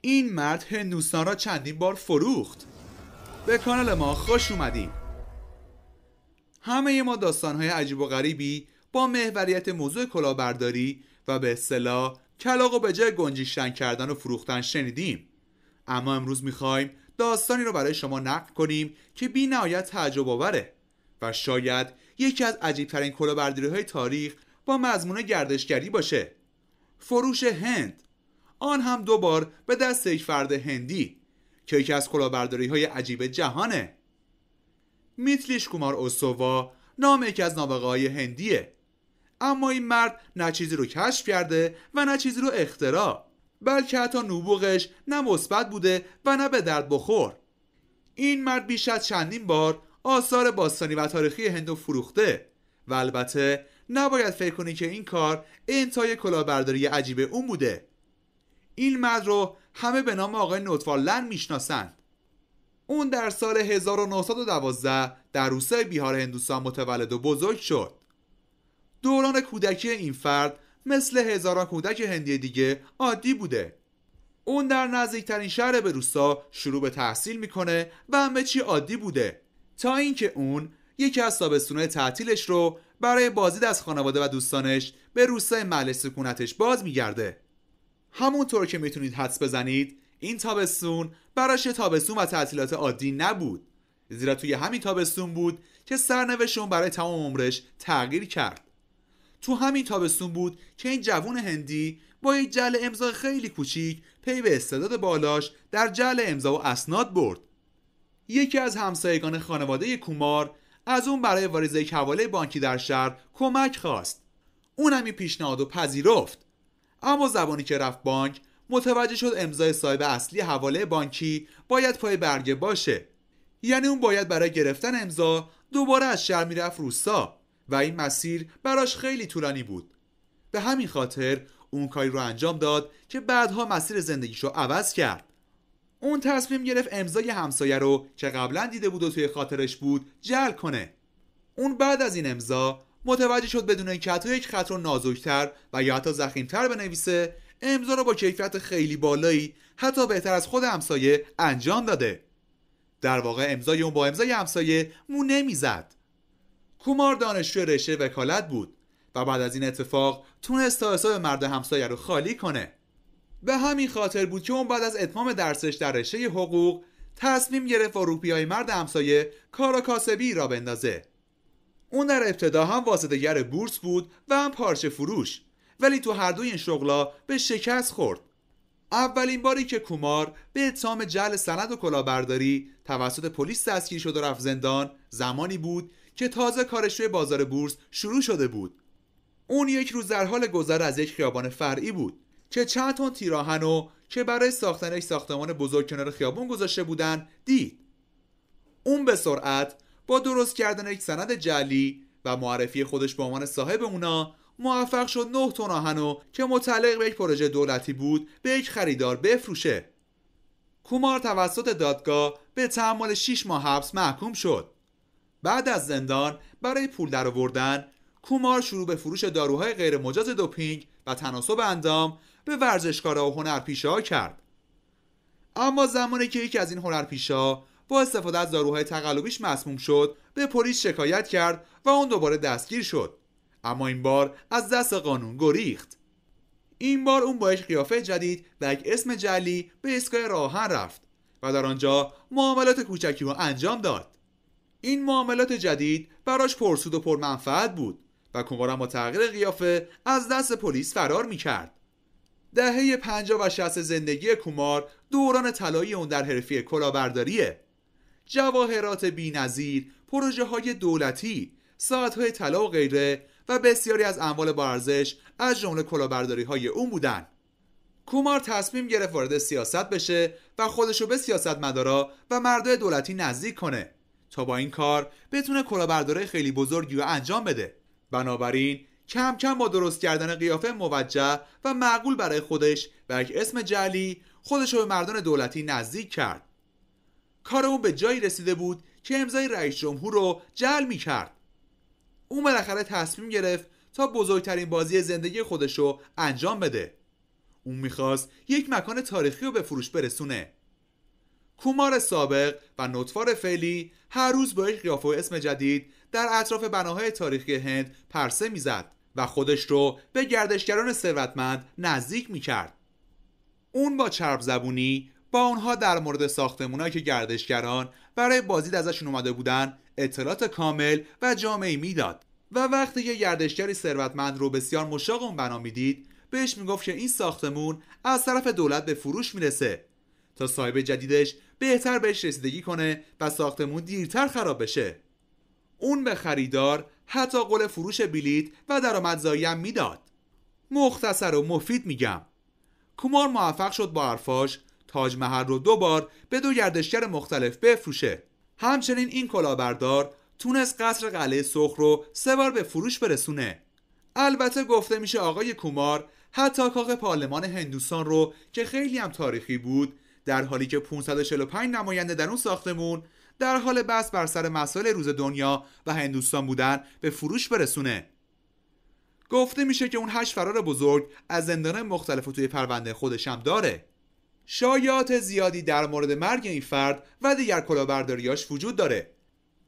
این مرد هندوستان را چندین بار فروخت به کانال ما خوش اومدیم همه ما داستانهای عجیب و غریبی با محوریت موضوع کلاهبرداری و به اصطلاح کلاق و به جای گنجیشتن کردن و فروختن شنیدیم اما امروز میخوایم داستانی رو برای شما نقل کنیم که بی نهایت تعجب آوره و شاید یکی از عجیبترین کلاهبرداری های تاریخ با مضمون گردشگری باشه فروش هند آن هم دوبار به دست یک فرد هندی که یکی از کلاهبرداری های عجیب جهانه میتلیش کومار اوسووا نام یکی از نابغه های هندیه اما این مرد نه چیزی رو کشف کرده و نه چیزی رو اختراع بلکه حتی نوبوغش نه مثبت بوده و نه به درد بخور این مرد بیش از چندین بار آثار باستانی و تاریخی هندو فروخته و البته نباید فکر کنی که این کار انتهای کلاهبرداری عجیب اون بوده این مرد رو همه به نام آقای نوتوالن میشناسند اون در سال 1912 در روسای بیهار هندوستان متولد و بزرگ شد دوران کودکی این فرد مثل هزاران کودک هندی دیگه عادی بوده اون در نزدیکترین شهر به روسا شروع به تحصیل میکنه و همه چی عادی بوده تا اینکه اون یکی از تابستونهای تعطیلش رو برای بازدید از خانواده و دوستانش به روستای محل سکونتش باز میگرده همونطور که میتونید حدس بزنید این تابستون براش تابستون و تعطیلات عادی نبود زیرا توی همین تابستون بود که سرنوشون برای تمام عمرش تغییر کرد تو همین تابستون بود که این جوون هندی با یک جل امضا خیلی کوچیک پی به استعداد بالاش در جل امضا و اسناد برد یکی از همسایگان خانواده کومار از اون برای واریز یک حواله بانکی در شهر کمک خواست اون این پیشنهاد و پذیرفت اما زبانی که رفت بانک متوجه شد امضای صاحب اصلی حواله بانکی باید پای برگه باشه یعنی اون باید برای گرفتن امضا دوباره از شهر میرفت روستا و این مسیر براش خیلی طولانی بود به همین خاطر اون کاری رو انجام داد که بعدها مسیر زندگیش رو عوض کرد اون تصمیم گرفت امضای همسایه رو که قبلا دیده بود و توی خاطرش بود جعل کنه اون بعد از این امضا متوجه شد بدون اینکه حتی یک خط رو نازکتر و یا حتی زخیمتر بنویسه امضا رو با کیفیت خیلی بالایی حتی بهتر از خود همسایه انجام داده در واقع امضای اون با امضای همسایه مو نمیزد کومار دانشجو رشته وکالت بود و بعد از این اتفاق تونست تا حساب مرد همسایه رو خالی کنه به همین خاطر بود که اون بعد از اتمام درسش در رشته حقوق تصمیم گرفت روپی های مرد همسایه و کاسبی را بندازه اون در ابتدا هم گر بورس بود و هم پارچه فروش ولی تو هر دوی این شغلا به شکست خورد اولین باری که کومار به اتهام جل سند و کلاهبرداری توسط پلیس دستگیر شد و رفت زندان زمانی بود که تازه کارش توی بازار بورس شروع شده بود اون یک روز در حال گذر از یک خیابان فرعی بود که چند تون تیراهن که برای ساختن یک ساختمان بزرگ کنار خیابون گذاشته بودن دید اون به سرعت با درست کردن یک سند جلی و معرفی خودش به عنوان صاحب اونا موفق شد نه تن آهنو که متعلق به یک پروژه دولتی بود به یک خریدار بفروشه کومار توسط دادگاه به تحمل 6 ماه حبس محکوم شد بعد از زندان برای پول درآوردن کومار شروع به فروش داروهای غیرمجاز دوپینگ و تناسب اندام به ورزشکارا و هنرپیشهها کرد اما زمانی که یکی از این هنرپیشا با استفاده از داروهای تقلبیش مسموم شد به پلیس شکایت کرد و اون دوباره دستگیر شد اما این بار از دست قانون گریخت این بار اون با یک قیافه جدید و یک اسم جلی به ایستگاه راهن رفت و در آنجا معاملات کوچکی رو انجام داد این معاملات جدید براش پرسود و پرمنفعت بود و کومارم با تغییر قیافه از دست پلیس فرار کرد دهه 50 و 60 زندگی کومار دوران طلایی اون در حرفه کلاهبرداریه جواهرات بی‌نظیر، پروژه های دولتی ساعت‌های طلا و غیره و بسیاری از اموال با از جمله کلاهبرداری های اون بودن کومار تصمیم گرفت وارد سیاست بشه و خودشو به سیاستمدارا و مردای دولتی نزدیک کنه تا با این کار بتونه کلاهبرداری خیلی بزرگی رو انجام بده بنابراین کم کم با درست کردن قیافه موجه و معقول برای خودش و یک اسم جلی خودش رو به مردان دولتی نزدیک کرد کار اون به جایی رسیده بود که امضای رئیس جمهور رو جل می کرد اون بالاخره تصمیم گرفت تا بزرگترین بازی زندگی خودش رو انجام بده اون میخواست یک مکان تاریخی رو به فروش برسونه کومار سابق و نطفار فعلی هر روز با یک قیافه و اسم جدید در اطراف بناهای تاریخی هند پرسه میزد و خودش رو به گردشگران ثروتمند نزدیک میکرد اون با چرب زبونی با اونها در مورد ساختمونایی که گردشگران برای بازدید ازشون اومده بودن اطلاعات کامل و جامعی میداد و وقتی که گردشگری ثروتمند رو بسیار مشاق اون بنا میدید بهش میگفت که این ساختمون از طرف دولت به فروش میرسه تا صاحب جدیدش بهتر بهش رسیدگی کنه و ساختمون دیرتر خراب بشه اون به خریدار حتی قول فروش بلیت و درآمدزایی هم میداد مختصر و مفید میگم کومار موفق شد با حرفاش تاج محل رو دو بار به دو گردشگر مختلف بفروشه همچنین این کلاهبردار تونست قصر قلعه سخ رو سه بار به فروش برسونه البته گفته میشه آقای کومار حتی کاخ پارلمان هندوستان رو که خیلی هم تاریخی بود در حالی که 545 نماینده در اون ساختمون در حال بحث بر سر مسائل روز دنیا و هندوستان بودن به فروش برسونه گفته میشه که اون هشت فرار بزرگ از زندان مختلف توی پرونده خودش هم داره شایعات زیادی در مورد مرگ این فرد و دیگر کلاهبرداریاش وجود داره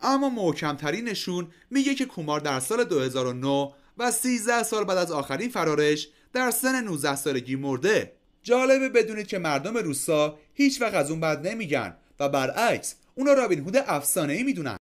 اما محکمترینشون میگه که کومار در سال 2009 و 13 سال بعد از آخرین فرارش در سن 19 سالگی مرده جالبه بدونید که مردم روسا هیچ وقت از اون بد نمیگن و برعکس اونا رابین هود افسانه ای میدونن